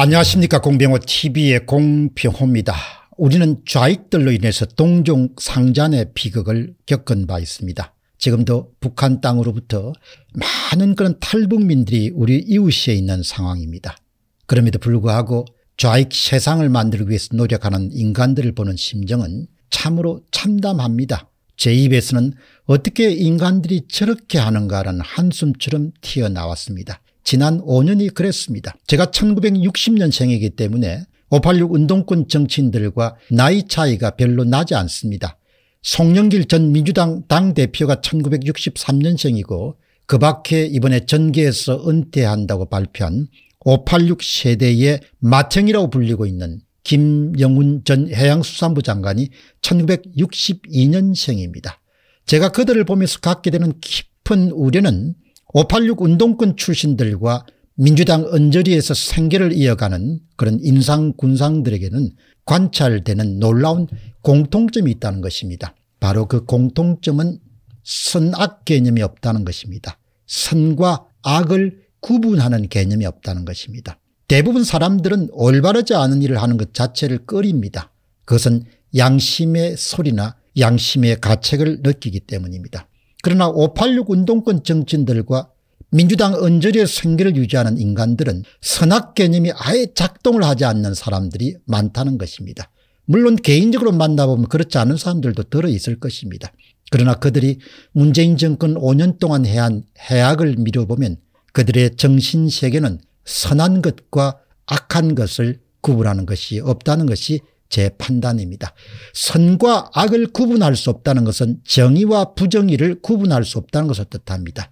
안녕하십니까 공병호 tv의 공병호입니다. 우리는 좌익들로 인해서 동종 상잔의 비극을 겪은 바 있습니다. 지금도 북한 땅으로부터 많은 그런 탈북민들이 우리 이웃에 있는 상황입니다. 그럼에도 불구하고 좌익 세상을 만들기 위해서 노력하는 인간들을 보는 심정은 참으로 참담합니다. 제 입에서는 어떻게 인간들이 저렇게 하는가라는 한숨처럼 튀어나왔습니다. 지난 5년이 그랬습니다. 제가 1960년생이기 때문에 586 운동권 정치인들과 나이 차이가 별로 나지 않습니다. 송영길 전 민주당 당대표가 1963년생이고 그 밖에 이번에 전계에서 은퇴한다고 발표한 586 세대의 마청이라고 불리고 있는 김영훈 전 해양수산부 장관이 1962년생입니다. 제가 그들을 보면서 갖게 되는 깊은 우려는 586 운동권 출신들과 민주당 언저리에서 생계를 이어가는 그런 인상 군상들에게는 관찰되는 놀라운 공통점이 있다는 것입니다. 바로 그 공통점은 선악 개념이 없다는 것입니다. 선과 악을 구분하는 개념이 없다는 것입니다. 대부분 사람들은 올바르지 않은 일을 하는 것 자체를 꺼립니다. 그것은 양심의 소리나 양심의 가책을 느끼기 때문입니다. 그러나 586 운동권 정치인들과 민주당 언저리의 생계를 유지하는 인간들은 선악 개념이 아예 작동을 하지 않는 사람들이 많다는 것입니다. 물론 개인적으로 만나보면 그렇지 않은 사람들도 들어있을 것입니다. 그러나 그들이 문재인 정권 5년 동안 해한 해악을 미뤄보면 그들의 정신세계는 선한 것과 악한 것을 구분하는 것이 없다는 것이 제 판단입니다. 선과 악을 구분할 수 없다는 것은 정의와 부정의를 구분할 수 없다는 것을 뜻합니다.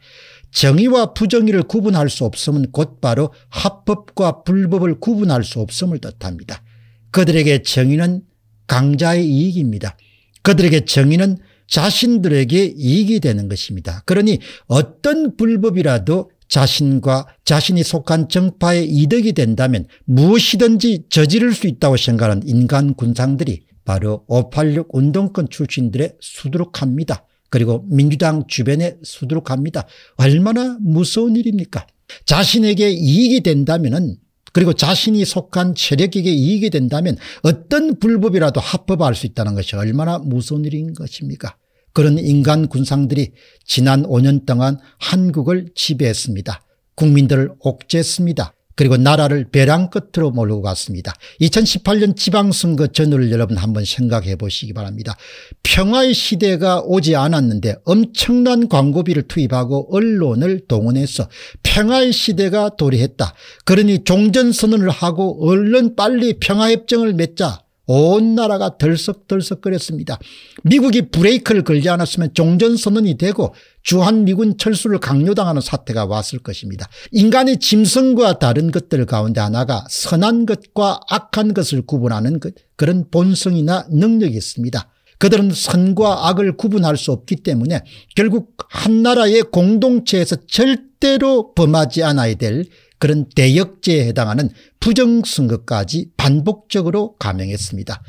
정의와 부정의를 구분할 수 없음은 곧바로 합법과 불법을 구분할 수 없음을 뜻합니다. 그들에게 정의는 강자의 이익입니다. 그들에게 정의는 자신들에게 이익이 되는 것입니다. 그러니 어떤 불법이라도 자신과 자신이 속한 정파에 이득이 된다면 무엇이든지 저지를 수 있다고 생각하는 인간 군상들이 바로 586 운동권 출신들의 수두룩합니다. 그리고 민주당 주변에 수두룩합니다. 얼마나 무서운 일입니까 자신에게 이익이 된다면 은 그리고 자신이 속한 세력에게 이익이 된다면 어떤 불법이라도 합법화할 수 있다는 것이 얼마나 무서운 일인 것입니까 그런 인간 군상들이 지난 5년 동안 한국을 지배했습니다. 국민들을 옥죄했습니다. 그리고 나라를 배랑 끝으로 몰고 갔습니다. 2018년 지방선거 전후를 여러분 한번 생각해 보시기 바랍니다. 평화의 시대가 오지 않았는데 엄청난 광고비를 투입하고 언론을 동원해서 평화의 시대가 도래했다. 그러니 종전선언을 하고 얼른 빨리 평화협정을 맺자 온 나라가 들썩들썩거렸습니다 미국이 브레이크를 걸지 않았으면 종전선언이 되고 주한미군 철수를 강요당하는 사태가 왔을 것입니다. 인간의 짐승과 다른 것들 가운데 하나가 선한 것과 악한 것을 구분하는 그, 그런 본성이나 능력이 있습니다. 그들은 선과 악을 구분할 수 없기 때문에 결국 한 나라의 공동체에서 절대로 범하지 않아야 될 그런 대역죄에 해당하는 부정선거까지 반복적으로 감행했습니다.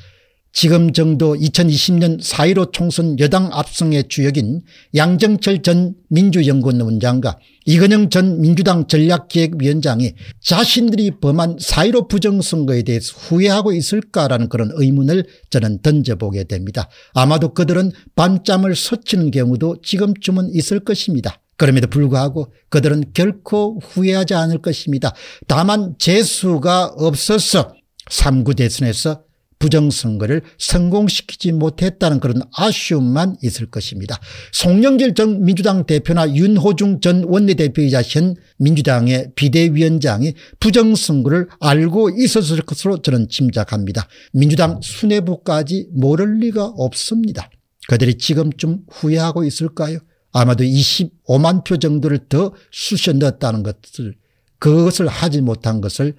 지금 정도 2020년 4.15 총선 여당 압승의 주역인 양정철 전 민주연구원 장과 이건영 전 민주당 전략기획위원장이 자신들이 범한 4.15 부정선거에 대해서 후회하고 있을까라는 그런 의문을 저는 던져보게 됩니다. 아마도 그들은 밤잠을 서치는 경우도 지금쯤은 있을 것입니다. 그럼에도 불구하고 그들은 결코 후회하지 않을 것입니다. 다만 재수가 없어서 3구 대선에서 부정선거를 성공시키지 못했다는 그런 아쉬움만 있을 것입니다. 송영길 전 민주당 대표나 윤호중 전 원내대표이자신 민주당의 비대위원장이 부정선거를 알고 있었을 것으로 저는 짐작합니다. 민주당 수뇌부까지 모를 리가 없습니다. 그들이 지금쯤 후회하고 있을까요? 아마도 25만 표 정도를 더 쑤셔 넣었다는 것을 그것을 하지 못한 것을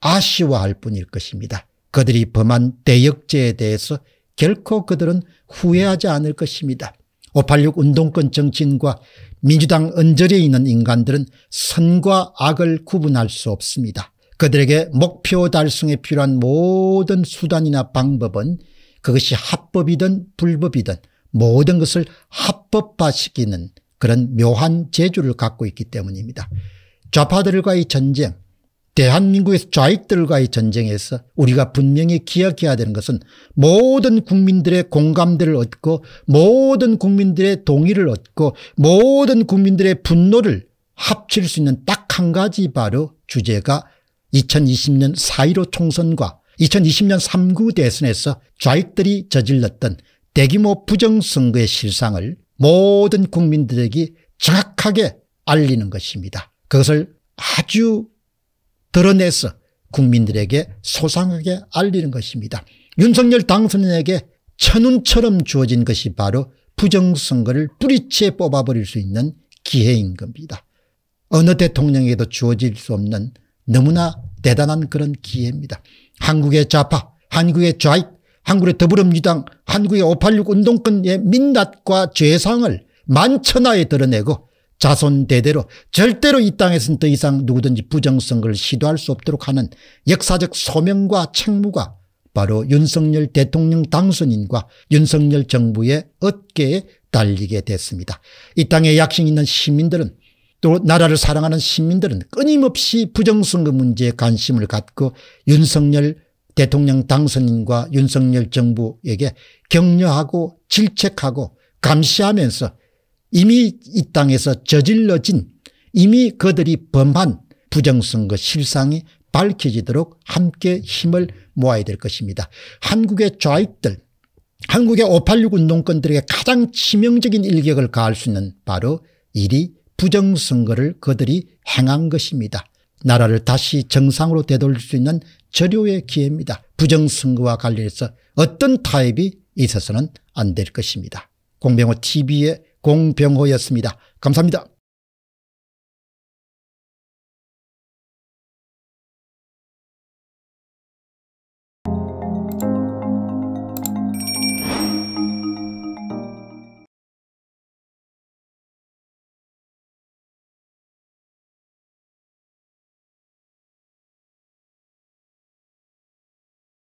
아쉬워할 뿐일 것입니다. 그들이 범한 대역죄에 대해서 결코 그들은 후회하지 않을 것입니다. 586 운동권 정치인과 민주당 언저리에 있는 인간들은 선과 악을 구분할 수 없습니다. 그들에게 목표 달성에 필요한 모든 수단이나 방법은 그것이 합법이든 불법이든 모든 것을 합법화시키는 그런 묘한 재주를 갖고 있기 때문입니다. 좌파들과의 전쟁 대한민국에서 좌익들과의 전쟁에서 우리가 분명히 기억해야 되는 것은 모든 국민들의 공감대를 얻고 모든 국민들의 동의를 얻고 모든 국민들의 분노를 합칠 수 있는 딱 한 가지 바로 주제가 2020년 4.15 총선과 2020년 3구 대선에서 좌익들이 저질렀던 대규모 부정선거의 실상을 모든 국민들에게 정확하게 알리는 것입니다. 그것을 아주 드러내서 국민들에게 소상하게 알리는 것입니다. 윤석열 당선인에게 천운처럼 주어진 것이 바로 부정선거를 뿌리째 뽑아버릴 수 있는 기회인 겁니다. 어느 대통령에게도 주어질 수 없는 너무나 대단한 그런 기회입니다. 한국의 좌파, 한국의 좌익, 한국의 더불어민주당 한국의 586 운동권의 민낯과 죄상을 만천하에 드러내고 자손대대로 절대로 이 땅에서는 더 이상 누구든지 부정선거를 시도할 수 없도록 하는 역사적 소명과 책무가 바로 윤석열 대통령 당선인과 윤석열 정부의 어깨에 달리게 됐습니다. 이 땅에 약심 있는 시민들은 또 나라를 사랑하는 시민들은 끊임없이 부정선거 문제에 관심을 갖고 윤석열 대통령 당선인과 윤석열 정부에게 격려하고 질책하고 감시하면서 이미 이 땅에서 저질러진 이미 그들이 범한 부정선거 실상이 밝혀지도록 함께 힘을 모아야 될 것입니다. 한국의 좌익들 한국의 586 운동권들에게 가장 치명적인 일격을 가할 수 있는 바로 이 부정선거를 그들이 행한 것입니다. 나라를 다시 정상으로 되돌릴 수 있는 절호의 기회입니다. 부정선거와 관련해서 어떤 타협이 있어서는 안 될 것입니다. 공병호 TV의 공병호였습니다. 감사합니다.